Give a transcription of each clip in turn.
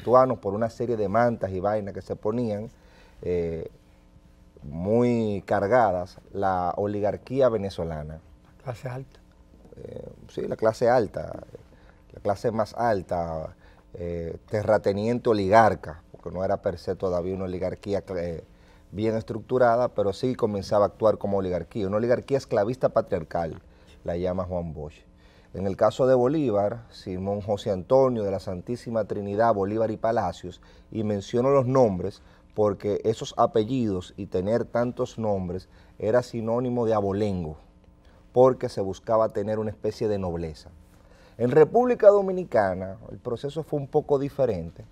por una serie de mantas y vainas que se ponían eh, muy cargadas, la oligarquía venezolana. La clase alta. Eh, sí, la clase alta, la clase más alta, eh, terrateniente oligarca, porque no era per se todavía una oligarquía bien estructurada, pero sí comenzaba a actuar como oligarquía, una oligarquía esclavista patriarcal, la llama Juan Bosch. En el caso de Bolívar, Simón José Antonio de la Santísima Trinidad, Bolívar y Palacios, y menciono los nombres porque esos apellidos y tener tantos nombres era sinónimo de abolengo, porque se buscaba tener una especie de nobleza. En República Dominicana el proceso fue un poco diferente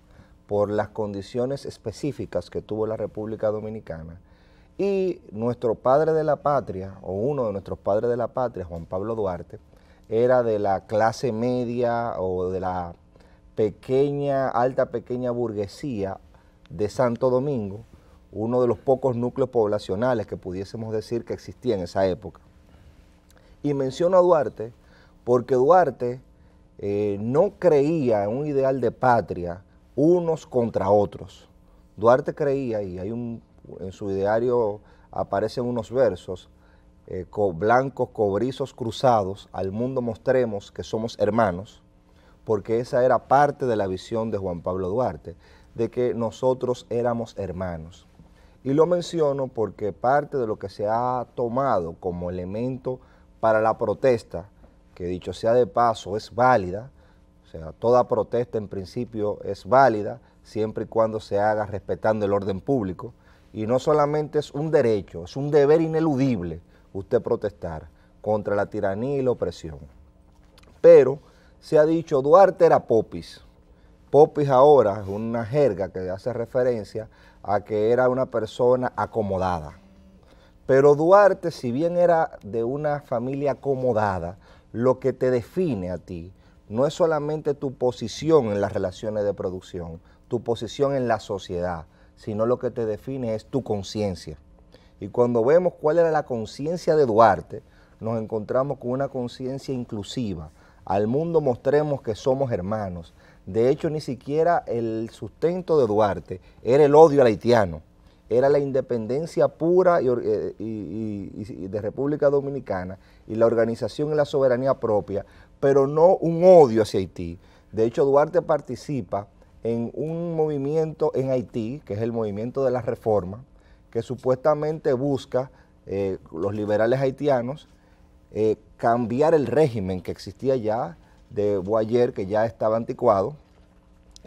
por las condiciones específicas que tuvo la República Dominicana y nuestro padre de la patria, o uno de nuestros padres de la patria, Juan Pablo Duarte, era de la clase media o de la pequeña, alta pequeña burguesía de Santo Domingo, uno de los pocos núcleos poblacionales que pudiésemos decir que existía en esa época. Y menciono a Duarte porque Duarte eh, no creía en un ideal de patria unos contra otros. Duarte creía, y hay un, en su ideario aparecen unos versos, eh, blancos, cobrizos, cruzados, al mundo mostremos que somos hermanos, porque esa era parte de la visión de Juan Pablo Duarte, de que nosotros éramos hermanos. Y lo menciono porque parte de lo que se ha tomado como elemento para la protesta, que dicho sea de paso, es válida, o sea, toda protesta en principio es válida, siempre y cuando se haga respetando el orden público, y no solamente es un derecho, es un deber ineludible, usted protestar contra la tiranía y la opresión. Pero se ha dicho, Duarte era popis. Popis ahora es una jerga que hace referencia a que era una persona acomodada. Pero Duarte, si bien era de una familia acomodada, lo que te define a ti no es solamente tu posición en las relaciones de producción, tu posición en la sociedad, sino lo que te define es tu conciencia. Y cuando vemos cuál era la conciencia de Duarte, nos encontramos con una conciencia inclusiva. Al mundo mostremos que somos hermanos. De hecho, ni siquiera el sustento de Duarte era el odio al haitiano, era la independencia pura y, eh, de República Dominicana y la organización y la soberanía propia, pero no un odio hacia Haití. De hecho, Duarte participa en un movimiento en Haití, que es el movimiento de la reforma, que supuestamente busca eh, los liberales haitianos eh, cambiar el régimen que existía ya de Boyer, que ya estaba anticuado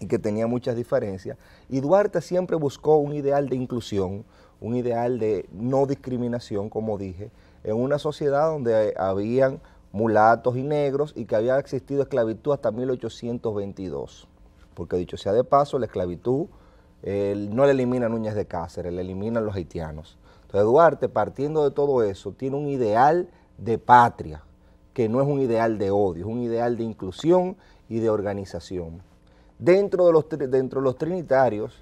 y que tenía muchas diferencias. Y Duarte siempre buscó un ideal de inclusión, un ideal de no discriminación, como dije, en una sociedad donde habían mulatos y negros y que había existido esclavitud hasta 1822. Porque dicho sea de paso, la esclavitud no le elimina a Núñez de Cáceres, le eliminan los haitianos. Entonces Duarte, partiendo de todo eso, tiene un ideal de patria, que no es un ideal de odio, es un ideal de inclusión y de organización. Dentro de los, dentro de los trinitarios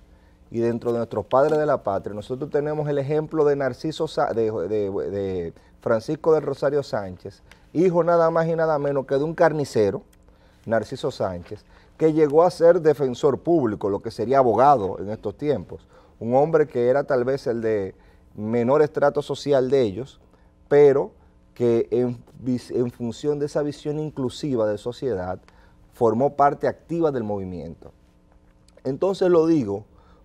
y dentro de nuestros padres de la patria, nosotros tenemos el ejemplo de, Narciso, de, de Francisco del Rosario Sánchez, hijo nada más y nada menos que de un carnicero, Narciso Sánchez, que llegó a ser defensor público, lo que sería abogado en estos tiempos. Un hombre que era tal vez el de menor estrato social de ellos, pero que en, función de esa visión inclusiva de sociedad formó parte activa del movimiento. Entonces lo digo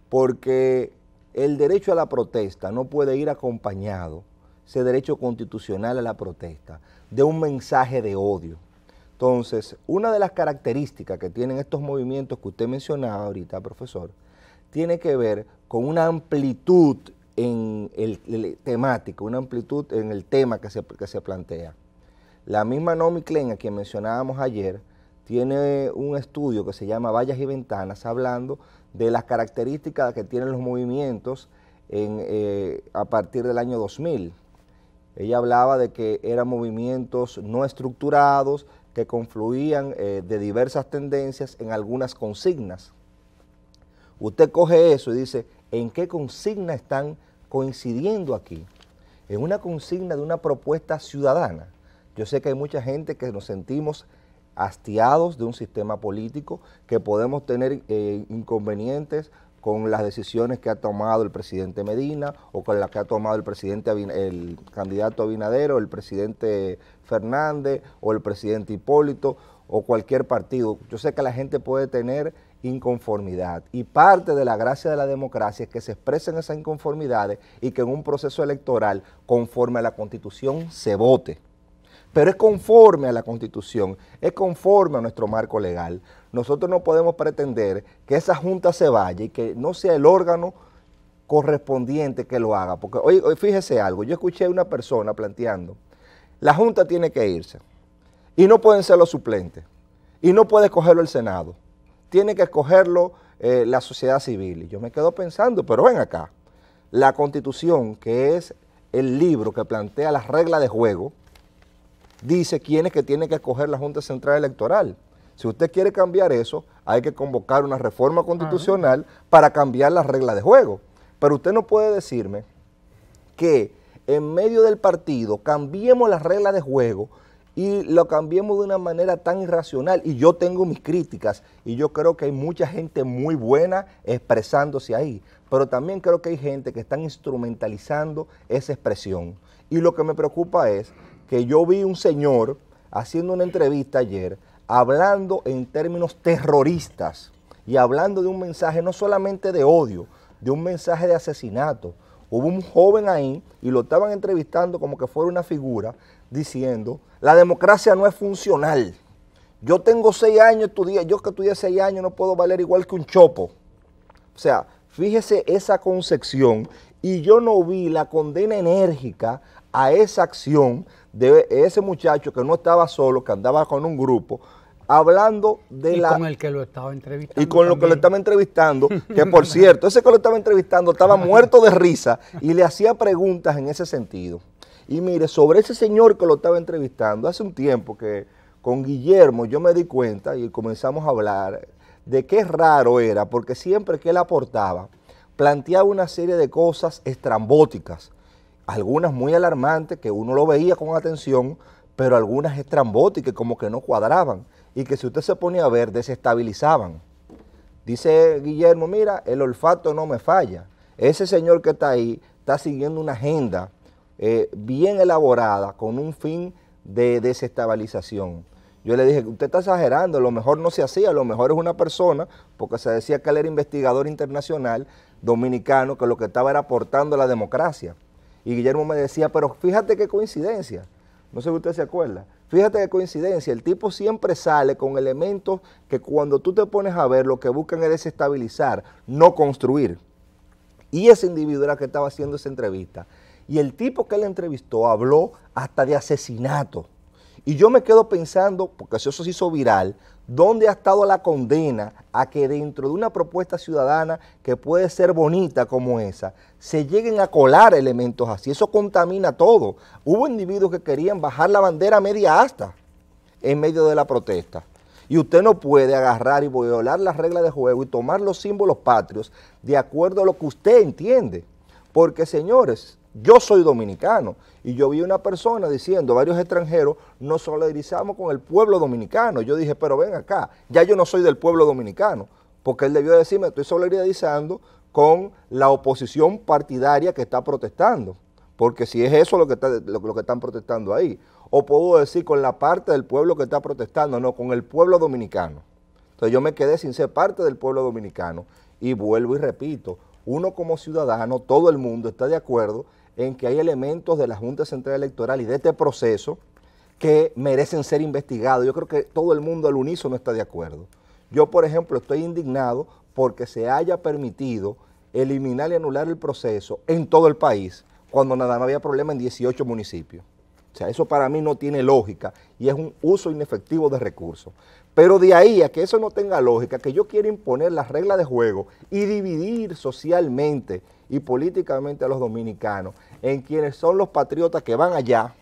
porque el derecho a la protesta no puede ir acompañado, ese derecho constitucional a la protesta, de un mensaje de odio. Entonces, una de las características que tienen estos movimientos que usted mencionaba ahorita, profesor, tiene que ver con una amplitud en el, temático, una amplitud en el tema que se, se plantea. La misma Nomi Klein, a quien mencionábamos ayer, tiene un estudio que se llama Vallas y Ventanas, hablando de las características que tienen los movimientos eh, a partir del año 2000. Ella hablaba de que eran movimientos no estructurados, que confluían eh, de diversas tendencias en algunas consignas. Usted coge eso y dice, ¿en qué consigna están coincidiendo aquí? En una consigna de una propuesta ciudadana. Yo sé que hay mucha gente que nos sentimos hastiados de un sistema político, que podemos tener eh, inconvenientes con las decisiones que ha tomado el presidente Medina o con las que ha tomado el presidente el candidato Abinadero, el presidente Fernández o el presidente Hipólito o cualquier partido. Yo sé que la gente puede tener inconformidad y parte de la gracia de la democracia es que se expresen esas inconformidades y que en un proceso electoral conforme a la constitución se vote pero es conforme a la Constitución, es conforme a nuestro marco legal. Nosotros no podemos pretender que esa junta se vaya y que no sea el órgano correspondiente que lo haga. Porque hoy, fíjese algo, yo escuché a una persona planteando, la junta tiene que irse y no pueden ser los suplentes y no puede escogerlo el Senado, tiene que escogerlo eh, la sociedad civil. Y yo me quedo pensando, pero ven acá, la Constitución, que es el libro que plantea las reglas de juego, dice quién es que tiene que escoger la Junta Central Electoral. Si usted quiere cambiar eso, hay que convocar una reforma constitucional para cambiar las reglas de juego. Pero usted no puede decirme que en medio del partido cambiemos las reglas de juego y lo cambiemos de una manera tan irracional. Y yo tengo mis críticas y yo creo que hay mucha gente muy buena expresándose ahí, pero también creo que hay gente que están instrumentalizando esa expresión. Y lo que me preocupa es que yo vi un señor haciendo una entrevista ayer hablando en términos terroristas y hablando de un mensaje no solamente de odio, de un mensaje de asesinato. Hubo un joven ahí y lo estaban entrevistando como que fuera una figura diciendo, la democracia no es funcional. Yo tengo seis años, estudié, yo que estudié seis años no puedo valer igual que un chopo. O sea, fíjese esa concepción y yo no vi la condena enérgica a esa acción de ese muchacho que no estaba solo, que andaba con un grupo, hablando de y con el que lo estaba entrevistando. Y con lo que lo estaba entrevistando, que por cierto, ese que lo estaba entrevistando estaba muerto de risa y le hacía preguntas en ese sentido. Y mire, sobre ese señor que lo estaba entrevistando, hace un tiempo que con Guillermo yo me di cuenta y comenzamos a hablar de qué raro era, porque siempre que él aportaba, planteaba una serie de cosas estrambóticas, algunas muy alarmantes que uno lo veía con atención, pero algunas estrambóticas como que no cuadraban y que si usted se ponía a ver desestabilizaban. Dice Guillermo, mira, el olfato no me falla. Ese señor que está ahí está siguiendo una agenda eh, bien elaborada con un fin de desestabilización. Yo le dije, usted está exagerando, lo mejor no se hacía, lo mejor es una persona, porque se decía que él era investigador internacional dominicano, que lo que estaba era aportando a la democracia. Y Guillermo me decía, pero fíjate qué coincidencia. No sé si usted se acuerda. Fíjate qué coincidencia. El tipo siempre sale con elementos que cuando tú te pones a ver, lo que buscan es desestabilizar, no construir. Y ese individuo era que estaba haciendo esa entrevista. Y el tipo que le entrevistó habló hasta de asesinato. Y yo me quedo pensando, porque eso se hizo viral, ¿dónde ha estado la condena a que dentro de una propuesta ciudadana que puede ser bonita como esa, se lleguen a colar elementos así? Eso contamina todo. Hubo individuos que querían bajar la bandera media asta en medio de la protesta. Y usted no puede agarrar y violar las reglas de juego y tomar los símbolos patrios de acuerdo a lo que usted entiende. Porque, señores, yo soy dominicano y yo vi una persona diciendo, varios extranjeros, nos solidarizamos con el pueblo dominicano. Yo dije, pero ven acá, ya yo no soy del pueblo dominicano, porque él debió decirme, estoy solidarizando con la oposición partidaria que está protestando. Porque si es eso lo que, está, lo que están protestando ahí. O puedo decir con la parte del pueblo que está protestando, no, con el pueblo dominicano. Entonces yo me quedé sin ser parte del pueblo dominicano. Y vuelvo y repito, uno como ciudadano, todo el mundo está de acuerdo en que hay elementos de la Junta Central Electoral y de este proceso que merecen ser investigados. Yo creo que todo el mundo al unísono está de acuerdo. Yo, por ejemplo, estoy indignado porque se haya permitido eliminar y anular el proceso en todo el país, cuando nada más había problema en 18 municipios. O sea, eso para mí no tiene lógica y es un uso inefectivo de recursos. Pero de ahí a que eso no tenga lógica, que yo quiero imponer las reglas de juego y dividir socialmente y políticamente a los dominicanos en quienes son los patriotas que van allá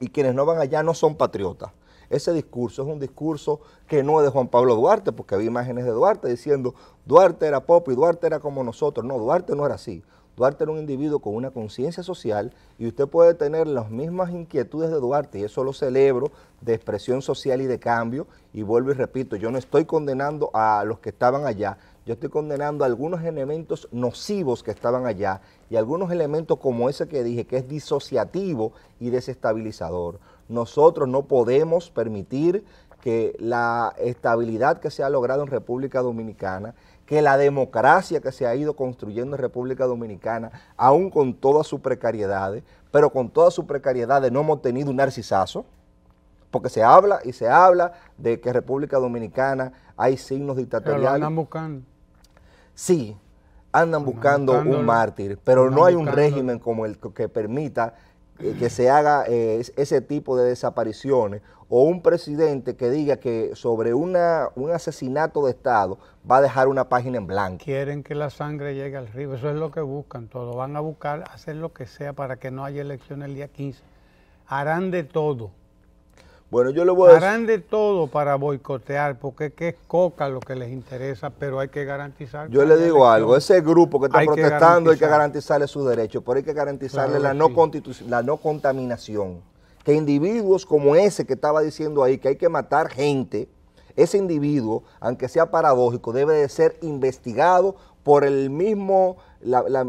y quienes no van allá no son patriotas. Ese discurso es un discurso que no es de Juan Pablo Duarte, porque había imágenes de Duarte diciendo Duarte era pop y Duarte era como nosotros. No, Duarte no era así. Duarte era un individuo con una conciencia social y usted puede tener las mismas inquietudes de Duarte y eso lo celebro de expresión social y de cambio y vuelvo y repito, yo no estoy condenando a los que estaban allá, yo estoy condenando algunos elementos nocivos que estaban allá y algunos elementos como ese que dije, que es disociativo y desestabilizador. Nosotros no podemos permitir que la estabilidad que se ha logrado en República Dominicana que la democracia que se ha ido construyendo en República Dominicana, aún con todas sus precariedades, pero con todas sus precariedades no hemos tenido un narcisazo, porque se habla y se habla de que en República Dominicana hay signos dictatoriales. andan buscando. Sí, andan, buscando, un mártir, pero no hay un régimen como el que permita eh, que se haga eh, ese tipo de desapariciones o un presidente que diga que sobre una, un asesinato de Estado va a dejar una página en blanco. Quieren que la sangre llegue al río, eso es lo que buscan todo. Van a buscar hacer lo que sea para que no haya elección el día 15. Harán de todo bueno, yo le voy a decir... Harán de todo para boicotear, porque es que es coca lo que les interesa, pero hay que garantizar... Yo le digo algo, ese grupo que está protestando hay que garantizarle su derecho, pero hay que garantizarle la, no la no contaminación. Que individuos como ese que estaba diciendo ahí, que hay que matar gente, ese individuo, aunque sea paradójico, debe de ser investigado por el mismo, la,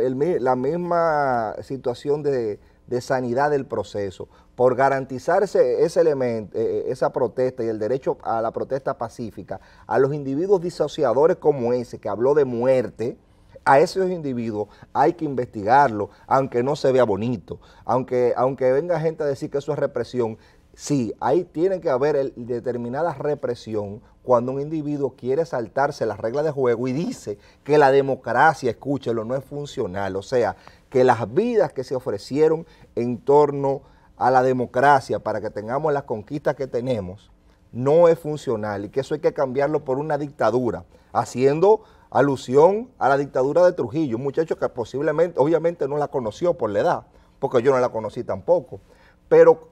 misma situación de, sanidad del proceso, por garantizarse ese elemento, eh, eh, esa protesta y el derecho a la protesta pacífica, a los individuos disociadores como ese que habló de muerte, a esos individuos hay que investigarlo, aunque no se vea bonito, aunque, aunque venga gente a decir que eso es represión, sí, ahí tiene que haber determinada represión cuando un individuo quiere saltarse las reglas de juego y dice que la democracia, escúchelo, no es funcional, o sea, que las vidas que se ofrecieron en torno a la democracia para que tengamos las conquistas que tenemos, no es funcional y que eso hay que cambiarlo por una dictadura, haciendo alusión a la dictadura de Trujillo, un muchacho que posiblemente, obviamente no la conoció por la edad, porque yo no la conocí tampoco, pero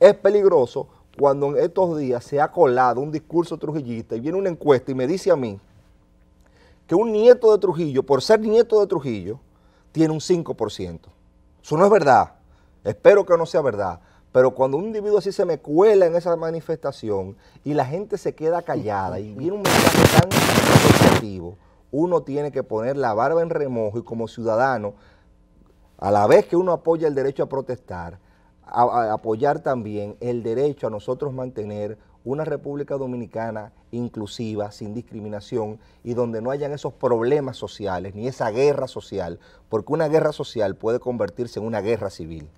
es peligroso cuando en estos días se ha colado un discurso trujillista y viene una encuesta y me dice a mí que un nieto de Trujillo, por ser nieto de Trujillo, tiene un 5%. Eso no es verdad. Espero que no sea verdad. Pero cuando un individuo así se me cuela en esa manifestación y la gente se queda callada y viene un mensaje tan negativo, uno tiene que poner la barba en remojo y como ciudadano, a la vez que uno apoya el derecho a protestar, a, apoyar también el derecho a nosotros mantener una República Dominicana inclusiva, sin discriminación y donde no hayan esos problemas sociales ni esa guerra social, porque una guerra social puede convertirse en una guerra civil.